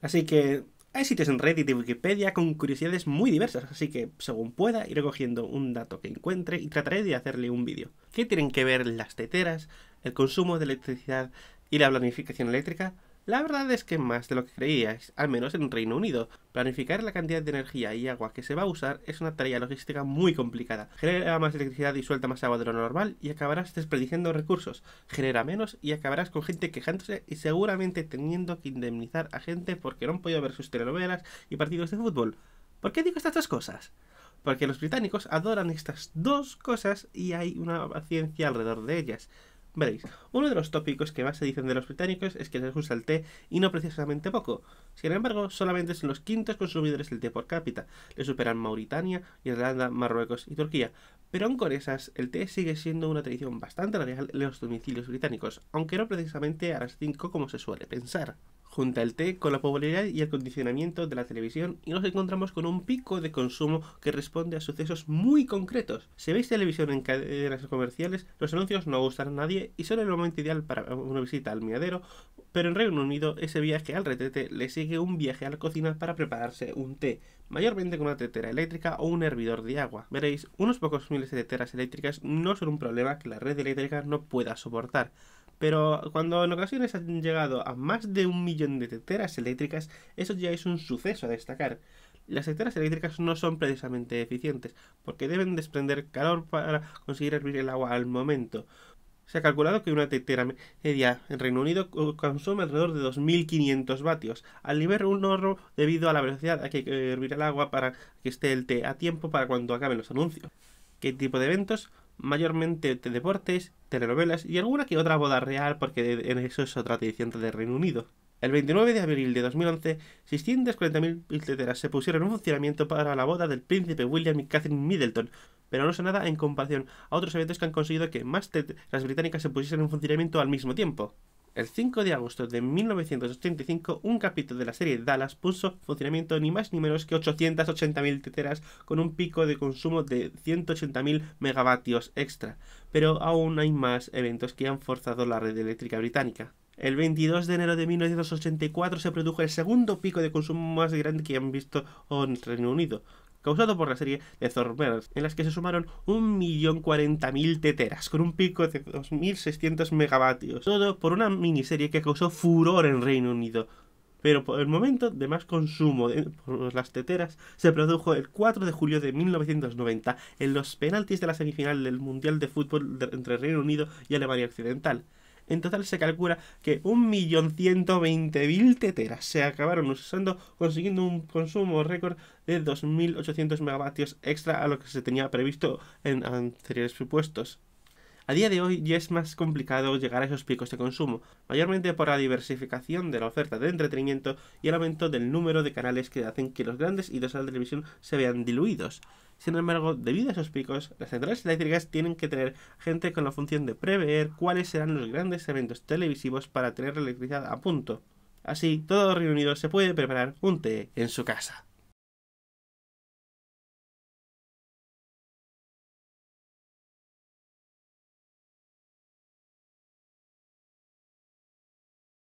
Así que hay sitios en Reddit y Wikipedia con curiosidades muy diversas, así que según pueda iré cogiendo un dato que encuentre y trataré de hacerle un vídeo. ¿Qué tienen que ver las teteras, el consumo de electricidad y la planificación eléctrica? La verdad es que más de lo que creíais, al menos en Reino Unido. Planificar la cantidad de energía y agua que se va a usar es una tarea logística muy complicada. Genera más electricidad y suelta más agua de lo normal y acabarás desperdiciando recursos. Genera menos y acabarás con gente quejándose y seguramente teniendo que indemnizar a gente porque no han podido ver sus telenovelas y partidos de fútbol. ¿Por qué digo estas dos cosas? Porque los británicos adoran estas dos cosas y hay una paciencia alrededor de ellas. Veréis, uno de los tópicos que más se dicen de los británicos es que les gusta el té y no precisamente poco. Sin embargo, solamente son los quintos consumidores del té por cápita. Le superan Mauritania, Irlanda, Marruecos y Turquía. Pero aun con esas, el té sigue siendo una tradición bastante real en los domicilios británicos, aunque no precisamente a las cinco como se suele pensar junta el té con la popularidad y el condicionamiento de la televisión y nos encontramos con un pico de consumo que responde a sucesos muy concretos. Si veis televisión en cadenas comerciales, los anuncios no gustan a nadie y son el momento ideal para una visita al miadero, pero en Reino Unido ese viaje al retrete le sigue un viaje a la cocina para prepararse un té, mayormente con una tetera eléctrica o un hervidor de agua. Veréis, unos pocos miles de teteras eléctricas no son un problema que la red eléctrica no pueda soportar pero cuando en ocasiones han llegado a más de un millón de teteras eléctricas, eso ya es un suceso a destacar. Las teteras eléctricas no son precisamente eficientes, porque deben desprender calor para conseguir hervir el agua al momento. Se ha calculado que una tetera media en Reino Unido consume alrededor de 2.500 vatios, al nivel un horno debido a la velocidad a que eh, hervir el agua para que esté el té a tiempo para cuando acaben los anuncios. ¿Qué tipo de eventos? mayormente de deportes, telenovelas y alguna que otra boda real, porque en eso es otra tradición del Reino Unido. El 29 de abril de 2011, 640.000 billeteras se pusieron en funcionamiento para la boda del príncipe William y Catherine Middleton, pero no son nada en comparación a otros eventos que han conseguido que más las británicas se pusiesen en funcionamiento al mismo tiempo. El 5 de agosto de 1985, un capítulo de la serie Dallas puso en funcionamiento ni más ni menos que 880.000 teteras con un pico de consumo de 180.000 megavatios extra. Pero aún hay más eventos que han forzado la red eléctrica británica. El 22 de enero de 1984 se produjo el segundo pico de consumo más grande que han visto en Reino Unido, causado por la serie de Thorbirds, en las que se sumaron 1.040.000 teteras, con un pico de 2.600 megavatios, todo por una miniserie que causó furor en Reino Unido. Pero por el momento de más consumo de, por las teteras se produjo el 4 de julio de 1990 en los penaltis de la semifinal del Mundial de Fútbol entre Reino Unido y Alemania Occidental. En total se calcula que 1.120.000 teteras se acabaron usando, consiguiendo un consumo récord de 2.800 megavatios extra a lo que se tenía previsto en anteriores supuestos. A día de hoy ya es más complicado llegar a esos picos de consumo, mayormente por la diversificación de la oferta de entretenimiento y el aumento del número de canales que hacen que los grandes hitos de la televisión se vean diluidos. Sin embargo, debido a esos picos, las centrales eléctricas tienen que tener gente con la función de prever cuáles serán los grandes eventos televisivos para tener la electricidad a punto. Así, todo Reino Unido se puede preparar un té en su casa.